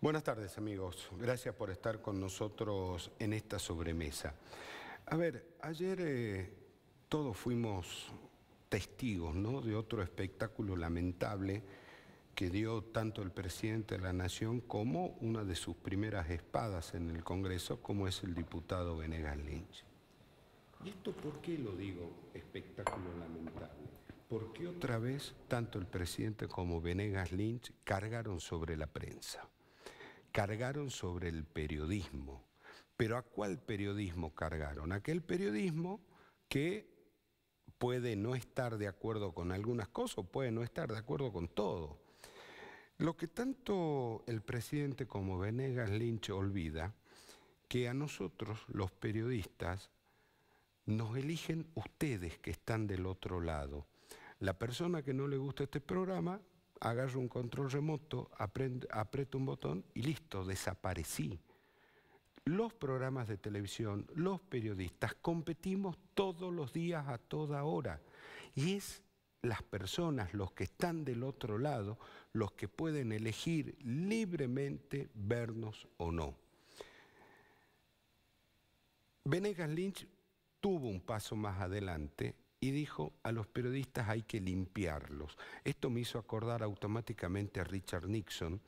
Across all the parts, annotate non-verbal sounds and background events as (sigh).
Buenas tardes amigos, gracias por estar con nosotros en esta sobremesa. A ver, ayer eh, todos fuimos testigos ¿no? de otro espectáculo lamentable que dio tanto el presidente de la Nación como una de sus primeras espadas en el Congreso, como es el diputado Venegas Lynch. ¿Y esto por qué lo digo espectáculo lamentable? Porque otra vez tanto el presidente como Venegas Lynch cargaron sobre la prensa cargaron sobre el periodismo. Pero ¿a cuál periodismo cargaron? Aquel periodismo que puede no estar de acuerdo con algunas cosas o puede no estar de acuerdo con todo. Lo que tanto el presidente como Venegas Lynch olvida, que a nosotros los periodistas nos eligen ustedes que están del otro lado. La persona que no le gusta este programa agarro un control remoto, aprieto un botón y listo, desaparecí. Los programas de televisión, los periodistas, competimos todos los días a toda hora. Y es las personas, los que están del otro lado, los que pueden elegir libremente vernos o no. Venegas Lynch tuvo un paso más adelante y dijo, a los periodistas hay que limpiarlos. Esto me hizo acordar automáticamente a Richard Nixon,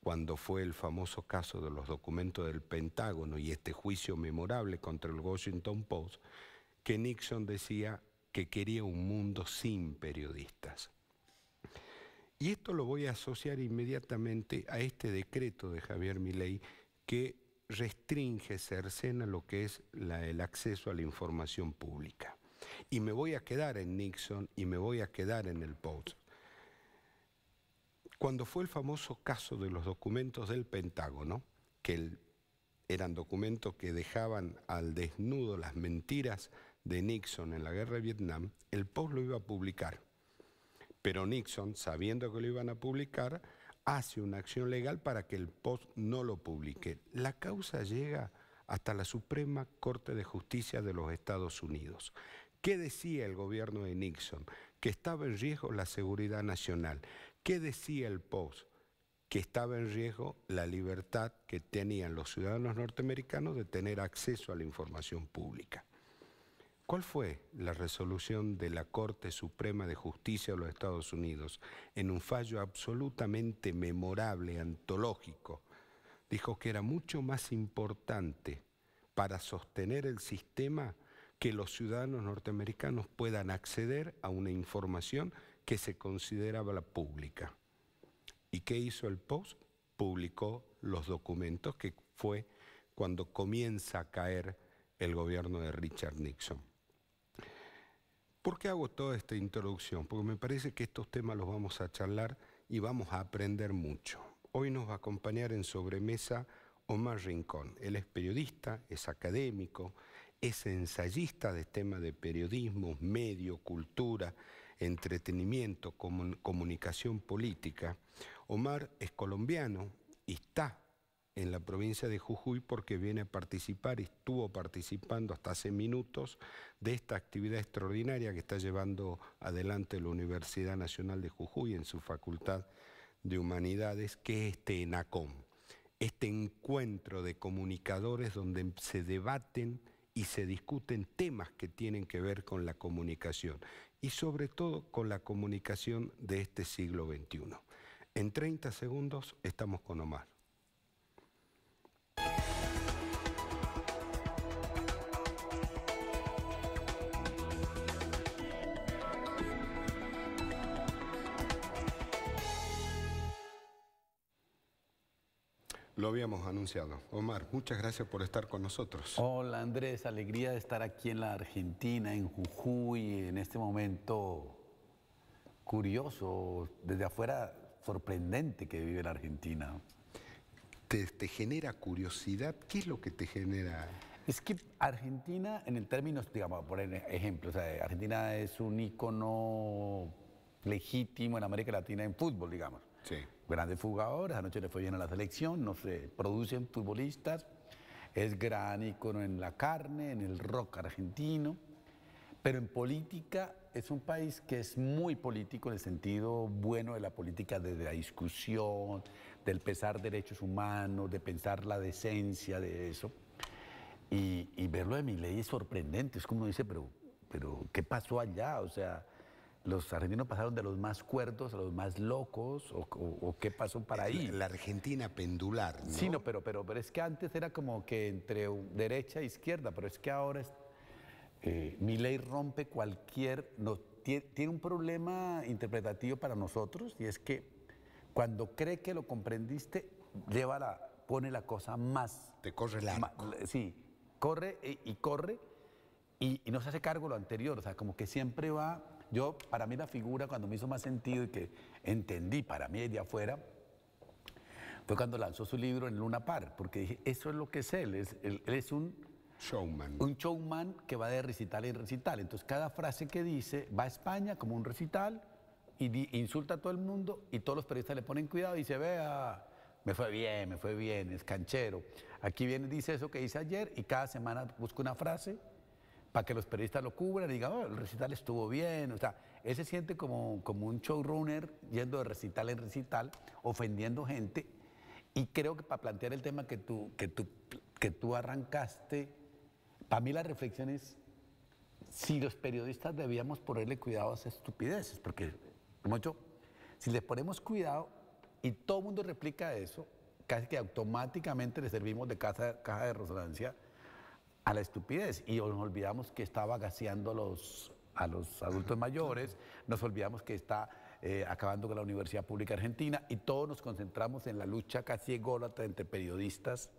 cuando fue el famoso caso de los documentos del Pentágono y este juicio memorable contra el Washington Post, que Nixon decía que quería un mundo sin periodistas. Y esto lo voy a asociar inmediatamente a este decreto de Javier Milei que restringe, cercena lo que es el acceso a la información pública. Y me voy a quedar en Nixon y me voy a quedar en el Post. Cuando fue el famoso caso de los documentos del Pentágono, que eran documentos que dejaban al desnudo las mentiras de Nixon en la guerra de Vietnam, el Post lo iba a publicar. Pero Nixon, sabiendo que lo iban a publicar, hace una acción legal para que el Post no lo publique. La causa llega hasta la Suprema Corte de Justicia de los Estados Unidos. ¿Qué decía el gobierno de Nixon? Que estaba en riesgo la seguridad nacional. ¿Qué decía el Post? Que estaba en riesgo la libertad que tenían los ciudadanos norteamericanos de tener acceso a la información pública. ¿Cuál fue la resolución de la Corte Suprema de Justicia de los Estados Unidos en un fallo absolutamente memorable, antológico? Dijo que era mucho más importante para sostener el sistema que los ciudadanos norteamericanos puedan acceder a una información que se consideraba la pública. ¿Y qué hizo el Post? Publicó los documentos, que fue cuando comienza a caer el gobierno de Richard Nixon. ¿Por qué hago toda esta introducción? Porque me parece que estos temas los vamos a charlar y vamos a aprender mucho. Hoy nos va a acompañar en sobremesa Omar Rincón. Él es periodista, es académico, es ensayista de temas de periodismo, medio, cultura, entretenimiento, comunicación política. Omar es colombiano y está en la provincia de Jujuy porque viene a participar estuvo participando hasta hace minutos de esta actividad extraordinaria que está llevando adelante la Universidad Nacional de Jujuy en su Facultad de Humanidades, que es este ENACOM, este encuentro de comunicadores donde se debaten y se discuten temas que tienen que ver con la comunicación y sobre todo con la comunicación de este siglo XXI. En 30 segundos estamos con Omar. lo habíamos anunciado. Omar, muchas gracias por estar con nosotros. Hola Andrés, alegría de estar aquí en la Argentina, en Jujuy, en este momento curioso, desde afuera sorprendente que vive la Argentina. ¿Te, genera curiosidad? ¿Qué es lo que te genera? Es que Argentina, en el término, digamos, por e-, ejemplo, Argentina es un ícono legítimo en América Latina en fútbol, digamos. Sí. Grandes jugadores, anoche le fue bien a la selección, no se producen futbolistas, es gran ícono en la carne, en el rock argentino, pero en política es un país que es muy político en el sentido bueno de la política, ...de la discusión, del pesar derechos humanos, de pensar la decencia de eso. Y, verlo de mi ley es sorprendente, es como dice, pero, pero ¿qué pasó allá? O sea, ¿Los argentinos pasaron de los más cuerdos a los más locos? ¿O, qué pasó para ahí? La, Argentina pendular, ¿no? Sí, no, pero, pero, es que antes era como que entre derecha e izquierda, pero es que ahora es, eh, mi ley rompe cualquier... tiene, un problema interpretativo para nosotros y es que cuando cree que lo comprendiste, lleva la, pone la cosa más... Te corre la. sí, corre eh, y, corre y, y no se hace cargo lo anterior, o sea, como que siempre va yo, para mí la figura cuando me hizo más sentido y que entendí para mí de afuera, fue cuando lanzó su libro en Luna Par, porque dije, eso es lo que es él, es, él, es un showman. Un showman que va de recital en recital. Entonces cada frase que dice va a España como un recital y insulta a todo el mundo y todos los periodistas le ponen cuidado y dice, vea, me fue bien, me fue bien, es canchero. Aquí viene, dice eso que dice ayer y cada semana busca una frase para que los periodistas lo cubran y digan, oh, el recital estuvo bien. O sea, él se siente como, como un showrunner yendo de recital en recital, ofendiendo gente. Y creo que para plantear el tema que tú, que tú, que tú arrancaste, para mí la reflexión es si los periodistas debíamos ponerle cuidado a esas estupideces, porque, como yo, si les ponemos cuidado y todo el mundo replica eso, casi que automáticamente le servimos de caja, caja de resonancia a la estupidez y nos olvidamos que está gaseando los, a los adultos mayores, nos olvidamos que está eh, acabando con la Universidad Pública Argentina y todos nos concentramos en la lucha casi ególatra entre periodistas.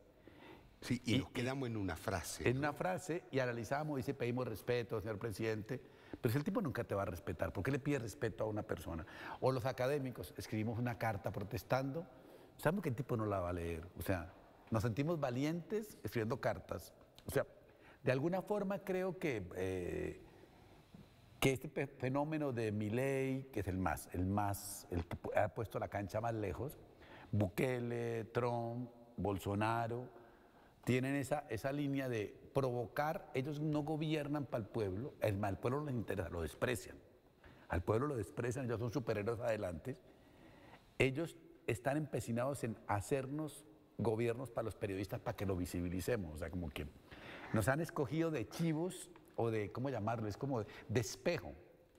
Sí, y, nos quedamos en una frase. En una frase y analizamos, dice, pedimos respeto, señor presidente. Pero si el tipo nunca te va a respetar, ¿por qué le pide respeto a una persona? O los académicos escribimos una carta protestando, sabemos que el tipo no la va a leer. O sea, nos sentimos valientes escribiendo cartas o sea, de alguna forma creo que, eh, que este fenómeno de Milley, que es el más, el más, el que ha puesto la cancha más lejos, Bukele, Trump, Bolsonaro, tienen esa, línea de provocar, ellos no gobiernan para el pueblo, el, al pueblo les interesa, lo desprecian. Al pueblo lo desprecian, ellos son superhéroes adelante. Ellos están empecinados en hacernos gobiernos para los periodistas para que lo visibilicemos. O sea, como que nos han escogido de chivos o de, ¿cómo llamarlo? Es como de espejo.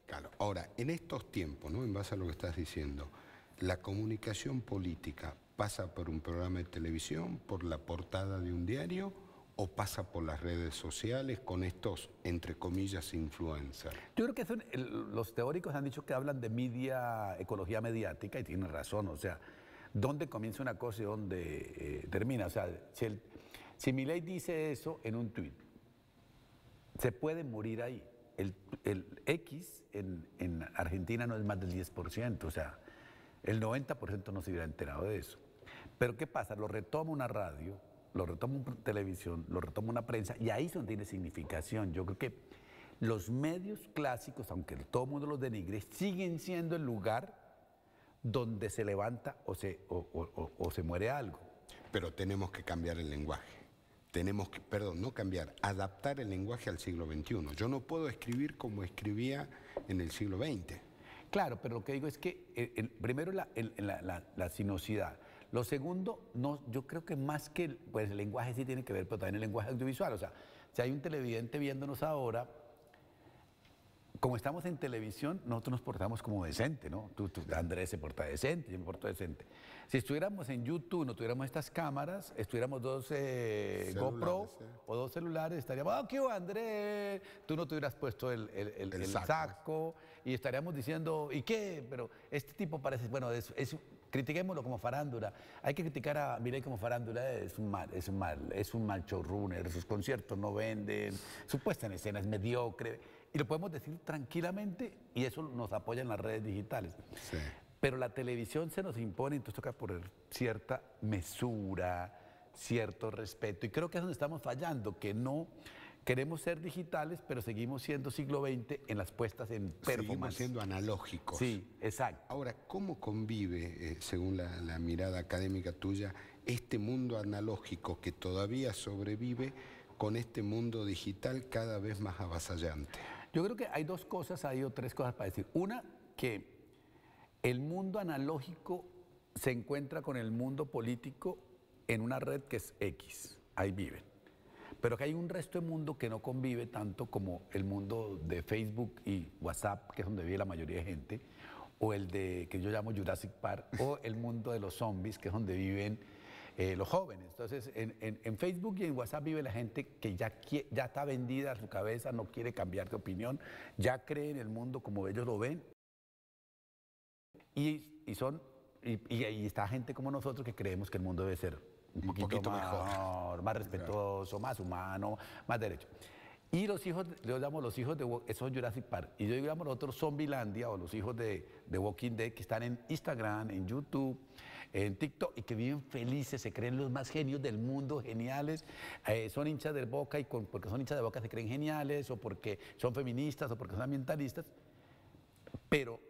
Claro, ahora, en estos tiempos, ¿no? en base a lo que estás diciendo, la comunicación política pasa por un programa de televisión, por la portada de un diario o pasa por las redes sociales con estos, entre comillas, influencers? Yo creo que los teóricos han dicho que hablan de media, ecología mediática y tienen razón, o sea, ¿dónde comienza una cosa y dónde eh, termina? O sea, si si ley dice eso en un tuit, se puede morir ahí. El, X en, Argentina no es más del 10%, o sea, el 90% no se hubiera enterado de eso. Pero ¿qué pasa? Lo retoma una radio, lo retoma una televisión, lo retoma una prensa, y ahí es donde tiene significación. Yo creo que los medios clásicos, aunque todo el mundo los denigre, siguen siendo el lugar donde se levanta o, se muere algo. Pero tenemos que cambiar el lenguaje tenemos que, perdón, no cambiar, adaptar el lenguaje al siglo XXI. Yo no puedo escribir como escribía en el siglo XX. Claro, pero lo que digo es que eh, el, primero la, la, la, Lo segundo, no, yo creo que más que pues el lenguaje sí tiene que ver, pero también el lenguaje audiovisual. O sea, si hay un televidente viéndonos ahora, como estamos en televisión, nosotros nos portamos como decente, ¿no? Tú, tú, Andrés se porta decente, yo me porto decente. Si estuviéramos en YouTube, no tuviéramos estas cámaras, estuviéramos dos eh, GoPro o dos celulares, estaríamos, oh, qué Andrés! Tú no te hubieras puesto el, el, saco. y estaríamos diciendo, ¿y qué? Pero este tipo parece, bueno, critiquémoslo como farándula. Hay que criticar a Milei como farándula, es un mal, es mal, es un mal showrunner, sus conciertos no venden, su puesta en escena es mediocre. Y lo podemos decir tranquilamente y eso nos apoya en las redes digitales. Pero la televisión se nos impone, entonces toca poner cierta mesura, cierto respeto. Y creo que es donde estamos fallando, que no queremos ser digitales, pero seguimos siendo siglo XX en las puestas en performance. Seguimos siendo analógicos. Sí, exacto. Ahora, ¿cómo convive, eh, según la, mirada académica tuya, este mundo analógico que todavía sobrevive con este mundo digital cada vez más avasallante? Yo creo que hay dos cosas, hay tres cosas para decir. Una, que el mundo analógico se encuentra con el mundo político en una red que es X, ahí viven. Pero que hay un resto de mundo que no convive tanto como el mundo de Facebook y WhatsApp, que es donde vive la mayoría de gente, o el de que yo llamo Jurassic Park, o el mundo de los zombies, que es donde viven eh, los jóvenes. Entonces, en, Facebook y en WhatsApp vive la gente que ya, ya está vendida a su cabeza, no quiere cambiar de opinión, ya cree en el mundo como ellos lo ven. Y, y son, y, está gente como nosotros que creemos que el mundo debe ser un poquito, mejor, más respetuoso, más humano, más derecho. Y los hijos, yo llamo los hijos de eh, son Jurassic Park. Y yo llamo los otros Zombielandia o los hijos de, de Walking Dead que están en Instagram, en YouTube, en TikTok y que viven felices, se creen los más genios del mundo, geniales. Eh, son hinchas de boca y porque son hinchas de boca se creen geniales o porque son feministas o porque son ambientalistas. Pero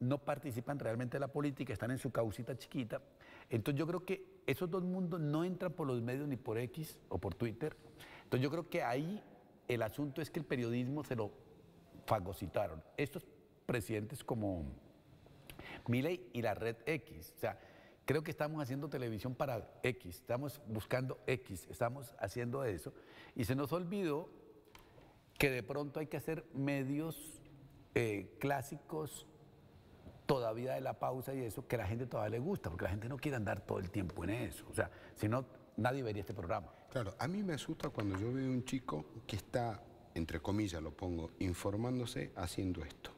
no participan realmente en la política, están en su causita chiquita. Entonces yo creo que esos dos mundos no entran por los medios ni por X o por Twitter. Entonces yo creo que ahí el asunto es que el periodismo se lo fagocitaron. Estos presidentes como Miley y la red X. O sea, creo que estamos haciendo televisión para X, estamos buscando X, estamos haciendo eso. Y se nos olvidó que de pronto hay que hacer medios eh, clásicos todavía de la pausa y eso, que a la gente todavía le gusta, porque la gente no quiere andar todo el tiempo en eso. O sea, si no nadie vería este programa. Claro, a mí me asusta cuando yo veo un chico que está, entre comillas lo pongo, informándose haciendo esto.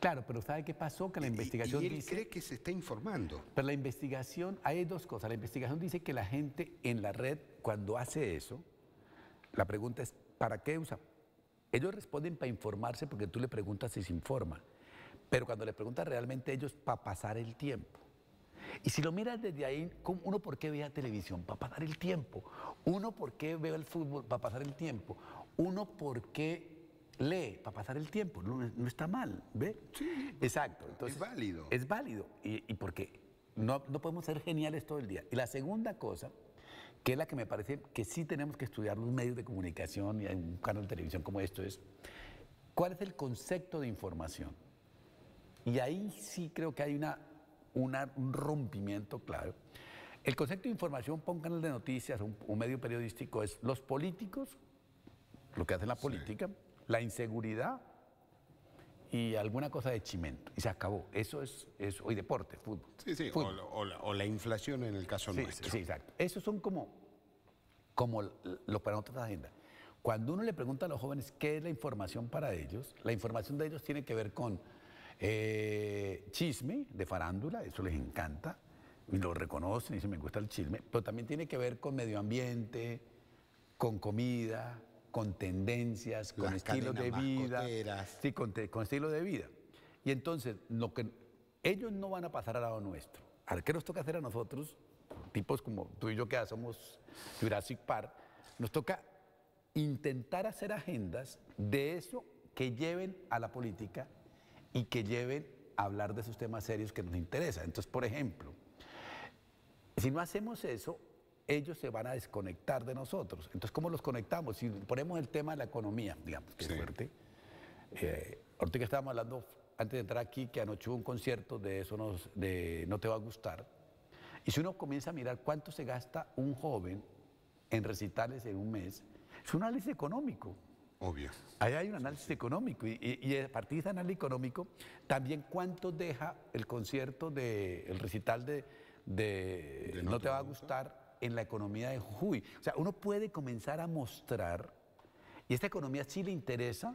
Claro, pero ¿sabe qué pasó? Que la investigación dice... y cree que se está informando. Pero la investigación, hay dos cosas. La investigación dice que la gente en la red, cuando hace eso, la pregunta es, ¿para qué usa? Ellos responden para informarse porque tú le preguntas si se informa. Pero cuando le preguntas realmente ellos, para pasar el tiempo. Y si lo miras desde ahí, uno por qué ve televisión, para pasar el tiempo. Uno por qué ve el fútbol, para pasar el tiempo. Uno por qué lee, para pasar el tiempo. No, está mal, ¿ve? Sí. Exacto. Entonces, es válido. Es válido. Y, por qué? no, no podemos ser geniales todo el día. Y la segunda cosa que es la que me parece que sí tenemos que estudiar los medios de comunicación y un canal de televisión como esto es, ¿cuál es el concepto de información? Y ahí sí creo que hay una un rompimiento claro. El concepto de información para de noticias, un, medio periodístico, es los políticos, lo que hace la política, la inseguridad y alguna cosa de chimento. Y se acabó. Eso es, es hoy deporte, fútbol. Sí, sí, O, la, inflación en el caso nuestro. Sí, exacto. Esos son como, como los parámetros de la agenda. Cuando uno le pregunta a los jóvenes qué es la información para ellos, la información de ellos tiene que ver con eh, chisme de farándula, eso les encanta, y lo reconocen y dicen me gusta el chisme, pero también tiene que ver con medio ambiente, con comida, con tendencias, con estilo de vida. Sí, con, estilo de vida. Y entonces, lo que, ellos no van a pasar al lado nuestro. al ¿qué nos toca hacer a nosotros? Tipos como tú y yo que somos Jurassic Park, nos toca intentar hacer agendas de eso que lleven a la política y que lleven a hablar de esos temas serios que nos interesan. Entonces, por ejemplo, si no hacemos eso, ellos se van a desconectar de nosotros. Entonces, ¿cómo los conectamos? Si ponemos el tema de la economía, digamos, qué fuerte. Eh, ahorita que estábamos hablando antes de entrar aquí, que anoche hubo un concierto de eso de No te va a gustar. Y si uno comienza a mirar cuánto se gasta un joven en recitales en un mes, es un análisis económico. Obvio. Ahí hay un análisis económico y, a partir de ese análisis económico, también cuánto deja el concierto, de, el recital de, No, te va a gustar en la economía de Jujuy. O sea, uno puede comenzar a mostrar, y esta economía sí le interesa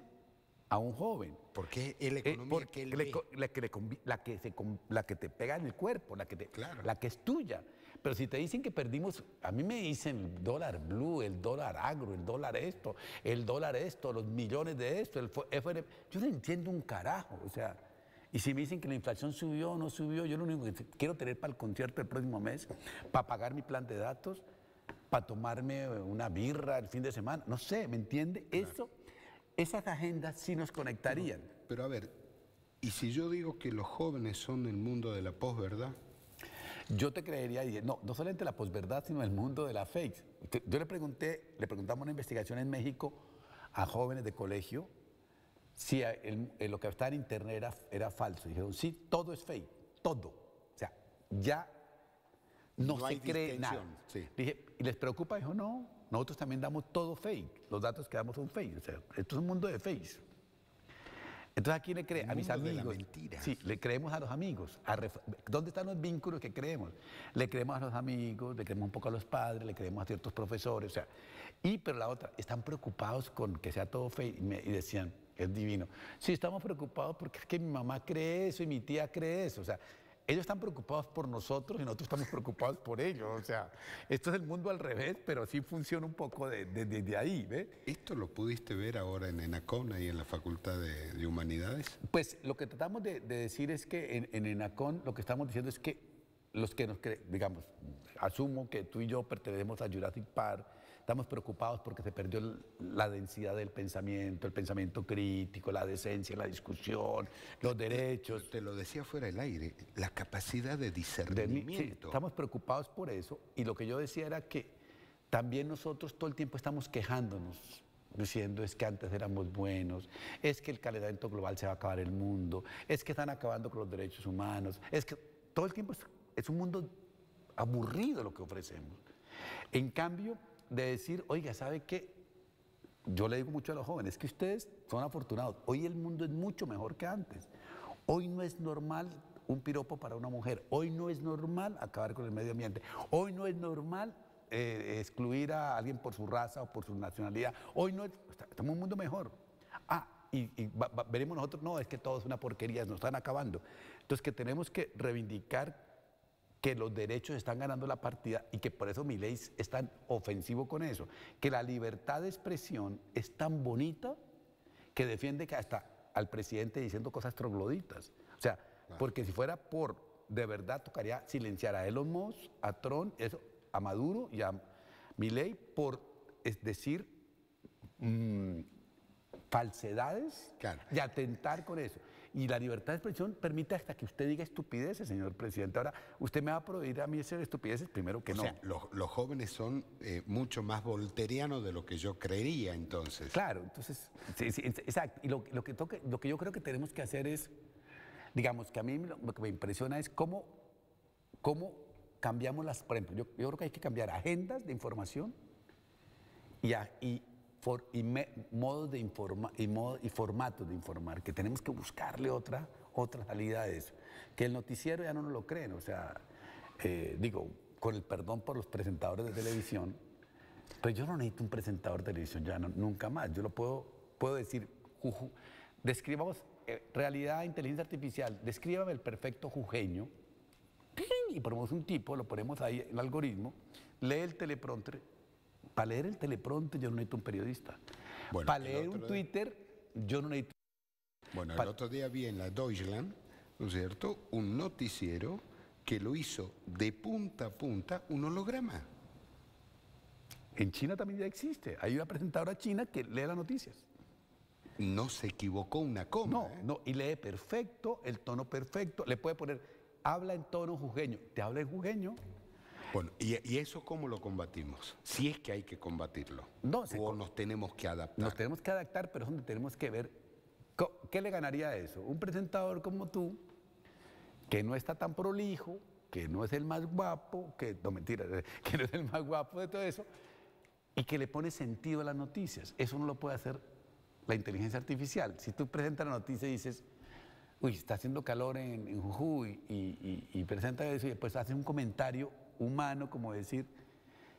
a un joven. Porque eh, la economía La, que te pega en el cuerpo, la que, te, la que es tuya. Pero si te dicen que perdimos, a mí me dicen el dólar blue, el dólar agro, el dólar esto, el dólar esto, los millones de esto, el Yo no entiendo un carajo, o sea. Y si me dicen que la inflación subió o no subió, yo lo único que quiero tener para el concierto el próximo mes, para pagar mi plan de datos, para tomarme una birra el fin de semana, no sé, ¿me entiende? Eso, esas agendas sí nos conectarían. Pero, a ver, y si yo digo que los jóvenes son el mundo de la verdad yo te creería, y no, no solamente la posverdad, sino el mundo de la fake. Yo le pregunté, le preguntamos una investigación en México a jóvenes de colegio si lo que estaba en internet era, falso. dijeron, sí, todo es fake, todo. O sea, ya no, se cree nada. Dije, ¿y les preocupa? Dijo, no, nosotros también damos todo fake. Los datos que damos son fake. O sea, esto es un mundo de fake. Entonces, ¿a quién le cree? A mis amigos. Sí, le creemos a los amigos. ¿Dónde están los vínculos que creemos? Le creemos a los amigos, le creemos un poco a los padres, le creemos a ciertos profesores. O sea, y, pero la otra, están preocupados con que sea todo fe Y, decían, es divino. Sí, estamos preocupados porque es que mi mamá cree eso y mi tía cree eso. O sea, ellos están preocupados por nosotros y nosotros estamos preocupados por ellos. O sea, esto es el mundo al revés, pero sí funciona un poco desde de, de ahí. ¿Esto lo pudiste ver ahora en ENACON y en la Facultad de, Humanidades? Pues lo que tratamos de, decir es que en, en ENACON lo que estamos diciendo es que los que nos, digamos, asumo que tú y yo pertenecemos a Jurassic Park Estamos preocupados porque se perdió la densidad del pensamiento, el pensamiento crítico, la decencia, la discusión, los derechos. Te lo decía fuera del aire, la capacidad de discernimiento. estamos preocupados por eso y lo que yo decía era que también nosotros todo el tiempo estamos quejándonos diciendo es que antes éramos buenos, es que el calentamiento global se va a acabar el mundo, es que están acabando con los derechos humanos, es que todo el tiempo es, es un mundo aburrido lo que ofrecemos. En cambio, de decir, oiga, ¿sabe qué? Yo le digo mucho a los jóvenes que ustedes son afortunados. Hoy el mundo es mucho mejor que antes. Hoy no es normal un piropo para una mujer. Hoy no es normal acabar con el medio ambiente. Hoy no es normal eh, excluir a alguien por su raza o por su nacionalidad. Hoy no es, estamos en un mundo mejor. Ah, y, veremos nosotros, no, es que todo es una porquería, nos están acabando. Entonces que tenemos que reivindicar que los derechos están ganando la partida y que por eso mi ley es tan ofensivo con eso. Que la libertad de expresión es tan bonita que defiende que hasta al presidente diciendo cosas trogloditas. O sea, porque si fuera por de verdad tocaría silenciar a Elon Musk, a Tron, a Maduro y a ley por es decir mm, falsedades y atentar con eso. Y la libertad de expresión permite hasta que usted diga estupideces, señor presidente. Ahora, usted me va a prohibir a mí hacer estupideces, primero que o no. Sea, los, jóvenes son eh, mucho más volterianos de lo que yo creería entonces. Claro, entonces, exacto. Y lo, que lo que yo creo que tenemos que hacer es, digamos, que a mí lo, que me impresiona es cómo, cómo cambiamos las, por ejemplo, yo, creo que hay que cambiar agendas de información y y modos de informa, y, modo, y formatos de informar, que tenemos que buscarle otra, otra salida a Que el noticiero ya no nos lo creen, o sea, eh, digo, con el perdón por los presentadores de televisión, pero yo no necesito un presentador de televisión ya no, nunca más. Yo lo puedo, puedo decir, juju, describamos eh, realidad, inteligencia artificial, descríbame el perfecto jujeño, y ponemos un tipo, lo ponemos ahí, en el algoritmo, lee el teleprompter para leer el teleprompter yo no necesito un periodista. Para leer un Twitter yo no necesito... Bueno, el otro día vi en la Deutschland, ¿no es cierto?, un noticiero que lo hizo de punta a punta un holograma. En China también ya existe. Hay una presentadora china que lee las noticias. No se equivocó una coma. No, ¿eh? no, y lee perfecto, el tono perfecto. Le puede poner, habla en tono jujeño. Te habla en jujeño. Bueno, ¿y, eso cómo lo combatimos? Si es que hay que combatirlo. No, o nos tenemos que adaptar. Nos tenemos que adaptar, pero es donde tenemos que ver qué le ganaría a eso. Un presentador como tú, que no está tan prolijo, que no es el más guapo, que no mentira, (laughs) que no es el más guapo de todo eso, y que le pone sentido a las noticias. Eso no lo puede hacer la inteligencia artificial. Si tú presentas la noticia y dices, uy, está haciendo calor en, Jujuy, y, y, y presenta eso y después hace un comentario humano como decir,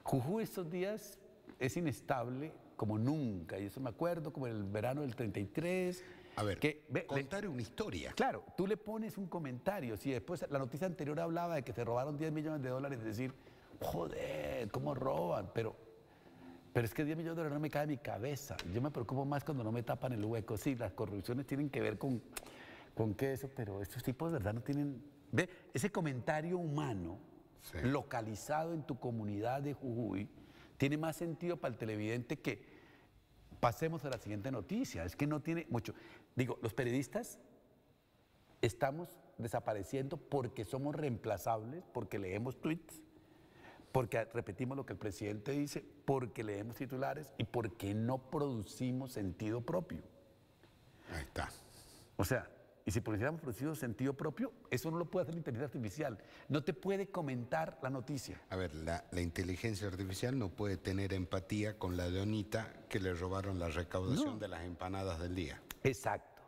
juju estos días es inestable como nunca, y eso me acuerdo como el verano del 33. A ver, que, contar una historia. Claro, tú le pones un comentario, si después la noticia anterior hablaba de que se robaron 10 millones de dólares, es decir, joder, ¿cómo roban? Pero, pero es que 10 millones de dólares no me cae en mi cabeza, yo me preocupo más cuando no me tapan el hueco, sí, las corrupciones tienen que ver con, con qué eso, pero estos tipos de verdad no tienen... Ve, ese comentario humano localizado en tu comunidad de Jujuy, tiene más sentido para el televidente que pasemos a la siguiente noticia. Es que no tiene mucho. Digo, los periodistas estamos desapareciendo porque somos reemplazables, porque leemos tweets, porque repetimos lo que el presidente dice, porque leemos titulares y porque no producimos sentido propio. Ahí está. O sea, y si pudiéramos producido sentido propio, eso no lo puede hacer la inteligencia artificial. No te puede comentar la noticia. A ver, la, inteligencia artificial no puede tener empatía con la leonita que le robaron la recaudación de las empanadas del día. Exacto.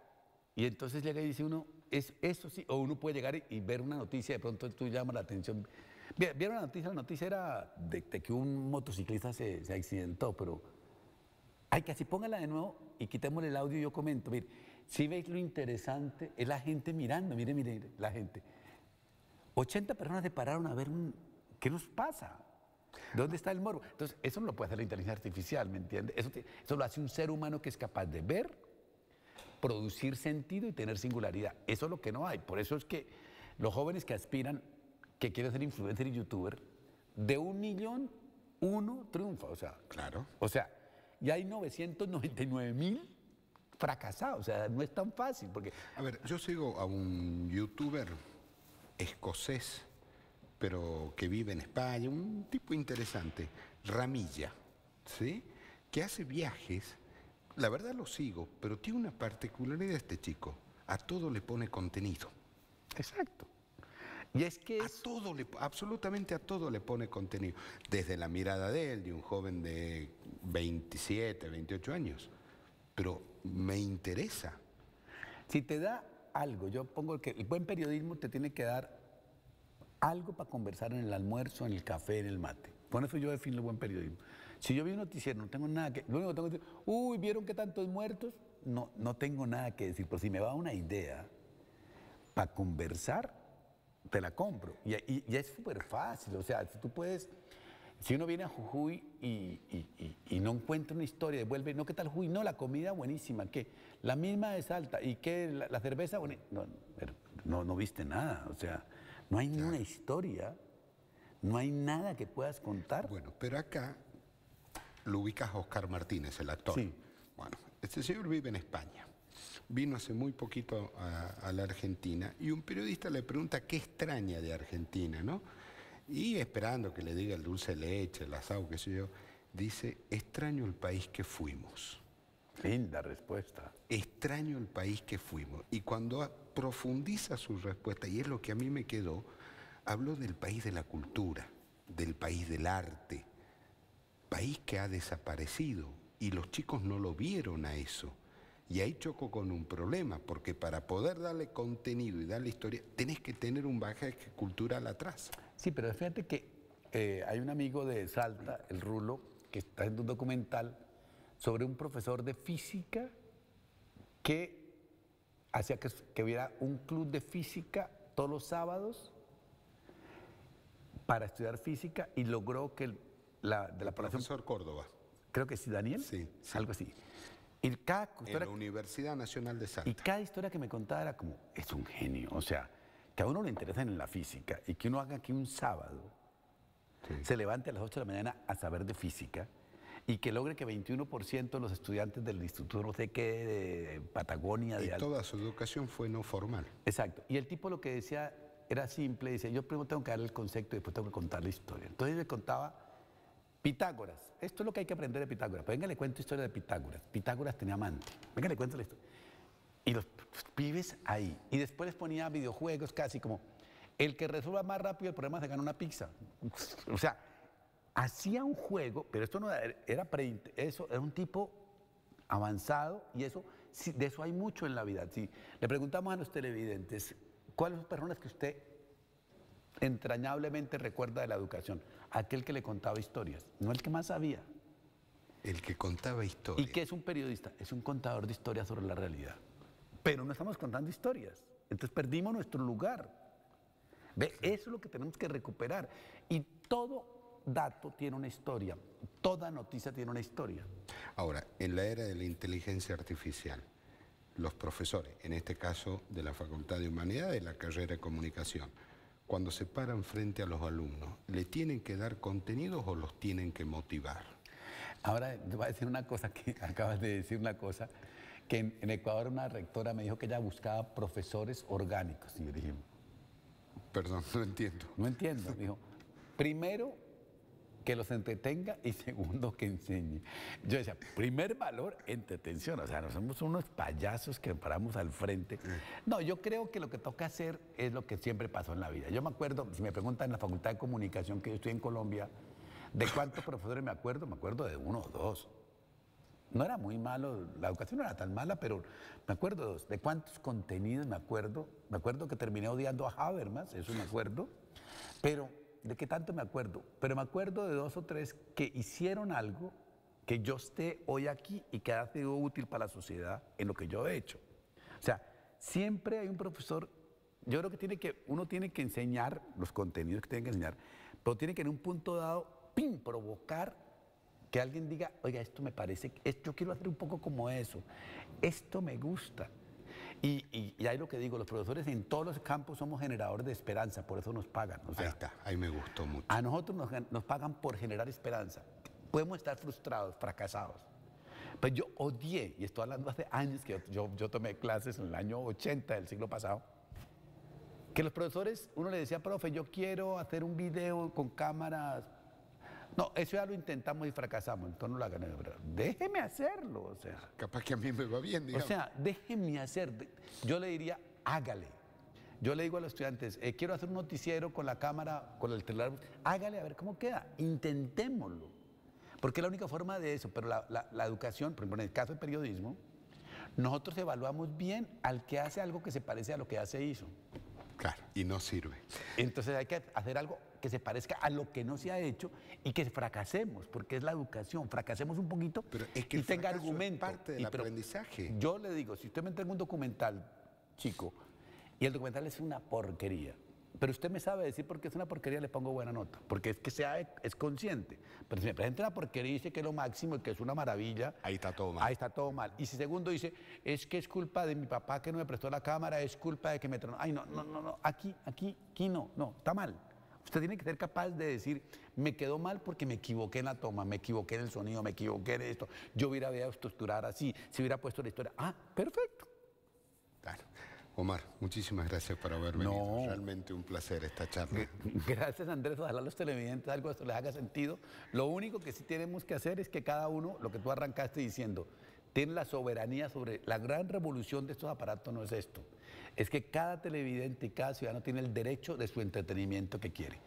Y entonces llega y dice uno, es, eso sí, o uno puede llegar y, ver una noticia, de pronto tú llamas la atención. Vieron la noticia, la noticia era de, que un motociclista se, se accidentó, pero... ...hay que así póngala de nuevo y quitémosle el audio y yo comento. Si veis lo interesante, es la gente mirando, mire, mire, la gente. 80 personas se pararon a ver un, qué nos pasa. ¿Dónde está el morbo? Entonces, eso no lo puede hacer la inteligencia artificial, ¿me entiendes? Eso, eso, lo hace un ser humano que es capaz de ver, producir sentido y tener singularidad. Eso es lo que no hay. Por eso es que los jóvenes que aspiran, que quieren ser influencer y youtuber, de un millón, uno triunfa. O sea, claro. O sea, y hay 999 mil fracasado. O sea, no es tan fácil. Porque... A ver, yo sigo a un youtuber escocés, pero que vive en España, un tipo interesante, Ramilla, ¿sí? Que hace viajes. La verdad lo sigo, pero tiene una particularidad este chico. A todo le pone contenido. Exacto. Y es que... A todo, le, absolutamente a todo le pone contenido. Desde la mirada de él, de un joven de 27, 28 años, pero me interesa. Si te da algo, yo pongo que el buen periodismo te tiene que dar algo para conversar en el almuerzo, en el café, en el mate. Por eso yo defino el buen periodismo. Si yo vi un noticiero, no tengo nada que... Lo único tengo que decir, uy, ¿vieron que tantos muertos? No, no tengo nada que decir, pero si me va una idea para conversar, te la compro. Y, es súper fácil, o sea, si tú puedes... Si uno viene a Jujuy y, no encuentra una historia, vuelve, no, ¿qué tal Jujuy? No, la comida buenísima, ¿qué? La misma es alta ¿y qué? La, cerveza, bueno, no, viste nada, o sea, no hay ninguna historia, no hay nada que puedas contar. Bueno, pero acá lo ubicas a Oscar Martínez, el actor. Sí. Bueno, este señor vive en España, vino hace muy poquito a la Argentina y un periodista le pregunta qué extraña de Argentina, ¿no? y esperando que le diga el dulce leche, el asado, qué sé yo, dice, extraño el país que fuimos. Linda respuesta. Extraño el país que fuimos. Y cuando profundiza su respuesta, y es lo que a mí me quedó, habló del país de la cultura, del país del arte, país que ha desaparecido y los chicos no lo vieron a eso. Y ahí choco con un problema, porque para poder darle contenido y darle historia, tenés que tener un bagaje cultural atrás. Sí, pero fíjate que eh, hay un amigo de Salta, el Rulo, que está haciendo un documental sobre un profesor de física que hacía que, que hubiera un club de física todos los sábados para estudiar física y logró que la, de la Profesor Córdoba. Creo que sí, Daniel. Sí. Algo así. Y en la Universidad Nacional de Salta. Y cada historia que me contaba era como, es un genio, o sea que a uno le interesa en la física y que uno haga que un sábado, se levante a las 8 de la mañana a saber de física y que logre que 21% de los estudiantes del instituto no sé qué de Patagonia de y toda su educación fue no formal. Exacto. Y el tipo lo que decía era simple, dice, yo primero tengo que darle el concepto y después tengo que contar la historia. Entonces le contaba Pitágoras. Esto es lo que hay que aprender de Pitágoras. Pues venga, le cuento historia de Pitágoras. Pitágoras tenía amante. Venga, le cuento la historia. Y los pibes ahí. Y después les ponía videojuegos casi como, el que resuelva más rápido el problema se gana una pizza. O sea, hacía un juego, pero esto no era, eso era un tipo avanzado y eso, de eso hay mucho en la vida. le preguntamos a los televidentes, ¿cuáles son las personas que usted entrañablemente recuerda de la educación? Aquel que le contaba historias, no el que más sabía. El que contaba historias. ¿Y que es un periodista? Es un contador de historias sobre la realidad pero no estamos contando historias. Entonces perdimos nuestro lugar. ¿Ve? Eso es lo que tenemos que recuperar. Y todo dato tiene una historia, toda noticia tiene una historia. Ahora, en la era de la inteligencia artificial, los profesores, en este caso de la Facultad de Humanidad de la carrera de Comunicación, cuando se paran frente a los alumnos, ¿le tienen que dar contenidos o los tienen que motivar? Ahora, te voy a decir una cosa que (laughs) acabas de decir una cosa que en, Ecuador una rectora me dijo que ella buscaba profesores orgánicos. Y yo dije, perdón, no entiendo. No entiendo. dijo, primero que los entretenga y segundo que enseñe. Yo decía, primer valor, entretención. O sea, no somos unos payasos que paramos al frente. No, yo creo que lo que toca hacer es lo que siempre pasó en la vida. Yo me acuerdo, si me preguntan en la Facultad de Comunicación que yo estoy en Colombia, ¿de cuántos (laughs) profesores me acuerdo? Me acuerdo de uno o dos no era muy malo, la educación no era tan mala, pero me acuerdo de cuántos contenidos me acuerdo. Me acuerdo que terminé odiando a Habermas, eso me acuerdo. Pero, ¿de qué tanto me acuerdo? Pero me acuerdo de dos o tres que hicieron algo que yo esté hoy aquí y que ha sido útil para la sociedad en lo que yo he hecho. O sea, siempre hay un profesor, yo creo que, tiene que uno tiene que enseñar los contenidos que tiene que enseñar, pero tiene que en un punto dado, pim, provocar que alguien diga, oiga, esto me parece, yo quiero hacer un poco como eso, esto me gusta. Y, y, ahí lo que digo, los profesores en todos los campos somos generadores de esperanza, por eso nos pagan. ahí está, ahí me gustó mucho. A nosotros nos, pagan por generar esperanza. Podemos estar frustrados, fracasados. Pero pues yo odié, y estoy hablando hace años que yo, yo, tomé clases en el año 80 del siglo pasado, que los profesores, uno le decía, profe, yo quiero hacer un video con cámaras no, eso ya lo intentamos y fracasamos, entonces no lo hagan, Déjeme hacerlo, o sea. Capaz que a mí me va bien, O sea, déjeme hacer. Yo le diría, hágale. Yo le digo a los estudiantes, eh, quiero hacer un noticiero con la cámara, con el telar, hágale a ver cómo queda, intentémoslo. Porque es la única forma de eso, pero la, educación, por ejemplo, en el caso del periodismo, nosotros evaluamos bien al que hace algo que se parece a lo que ya se hizo. Claro. Y no sirve. Entonces hay que hacer algo que se parezca a lo que no se ha hecho y que fracasemos, porque es la educación. Fracasemos un poquito pero es que y tenga argumento. parte del aprendizaje. Yo le digo, si usted me entrega un documental, chico, y el documental es una porquería, pero usted me sabe decir porque es una porquería, le pongo buena nota, porque es que sea, es consciente. Pero si me presenta una porquería y dice que es lo máximo y que es una maravilla, ahí está todo mal. Ahí está todo mal. Y si segundo dice, es que es culpa de mi papá que no me prestó la cámara, es culpa de que me tronó. Ay, no, no, no, no, aquí, aquí, aquí no, no, está mal. Usted tiene que ser capaz de decir, me quedó mal porque me equivoqué en la toma, me equivoqué en el sonido, me equivoqué en esto, yo hubiera estructurar así, si hubiera puesto la historia, ah, perfecto. Omar, muchísimas gracias por haber venido. Realmente un placer esta charla. (laughs) Gracias Andrés, ojalá a los televidentes algo esto les haga sentido. Lo único que sí tenemos que hacer es que cada uno, lo que tú arrancaste diciendo, tiene la soberanía sobre la gran revolución de estos aparatos no es esto. Es que cada televidente y cada ciudadano tiene el derecho de su entretenimiento que quiere.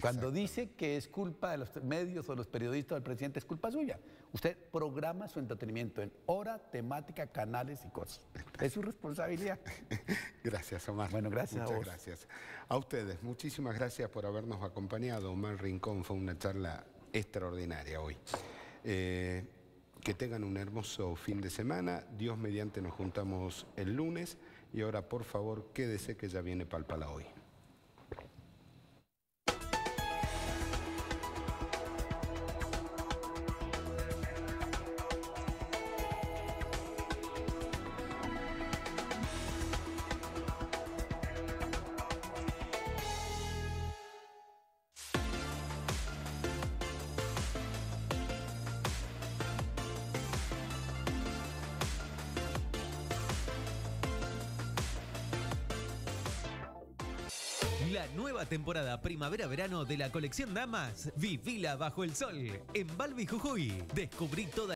Cuando dice que es culpa de los medios o los periodistas del presidente, es culpa suya. Usted programa su entretenimiento en hora, temática, canales y cosas. Es su responsabilidad. (laughs) gracias, Omar. Bueno, gracias a vos. gracias. A ustedes, muchísimas gracias por habernos acompañado. Omar Rincón fue una charla extraordinaria hoy. Eh, que tengan un hermoso fin de semana. Dios mediante nos juntamos el lunes. Y ahora, por favor, quédese que ya viene Palpala hoy. primavera-verano de la colección Damas, vivila bajo el sol en Balbi Jujuy. Descubrí toda